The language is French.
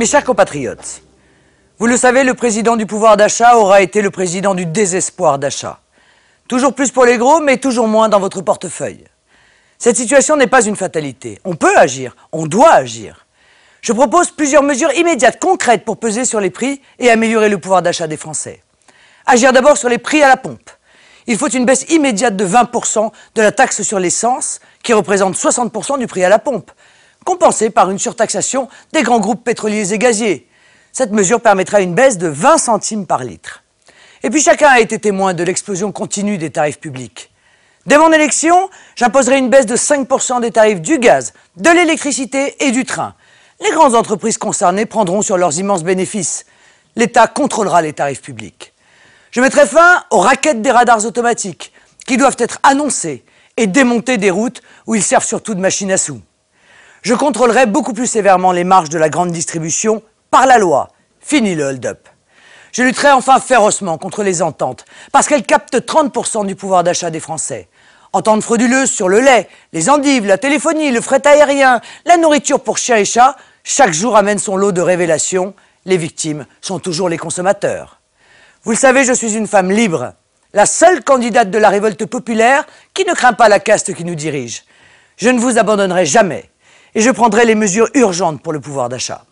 Mes chers compatriotes, vous le savez, le président du pouvoir d'achat aura été le président du désespoir d'achat. Toujours plus pour les gros, mais toujours moins dans votre portefeuille. Cette situation n'est pas une fatalité. On peut agir, on doit agir. Je propose plusieurs mesures immédiates, concrètes, pour peser sur les prix et améliorer le pouvoir d'achat des Français. Agir d'abord sur les prix à la pompe. Il faut une baisse immédiate de 20% de la taxe sur l'essence, qui représente 60% du prix à la pompe compensée par une surtaxation des grands groupes pétroliers et gaziers. Cette mesure permettra une baisse de 20 centimes par litre. Et puis chacun a été témoin de l'explosion continue des tarifs publics. Dès mon élection, j'imposerai une baisse de 5% des tarifs du gaz, de l'électricité et du train. Les grandes entreprises concernées prendront sur leurs immenses bénéfices. L'État contrôlera les tarifs publics. Je mettrai fin aux raquettes des radars automatiques, qui doivent être annoncés et démontées des routes où ils servent surtout de machines à sous. Je contrôlerai beaucoup plus sévèrement les marges de la grande distribution par la loi. Fini le hold-up. Je lutterai enfin férocement contre les ententes, parce qu'elles captent 30% du pouvoir d'achat des Français. Ententes frauduleuses sur le lait, les endives, la téléphonie, le fret aérien, la nourriture pour chiens et chats, chaque jour amène son lot de révélations. Les victimes sont toujours les consommateurs. Vous le savez, je suis une femme libre, la seule candidate de la révolte populaire qui ne craint pas la caste qui nous dirige. Je ne vous abandonnerai jamais et je prendrai les mesures urgentes pour le pouvoir d'achat.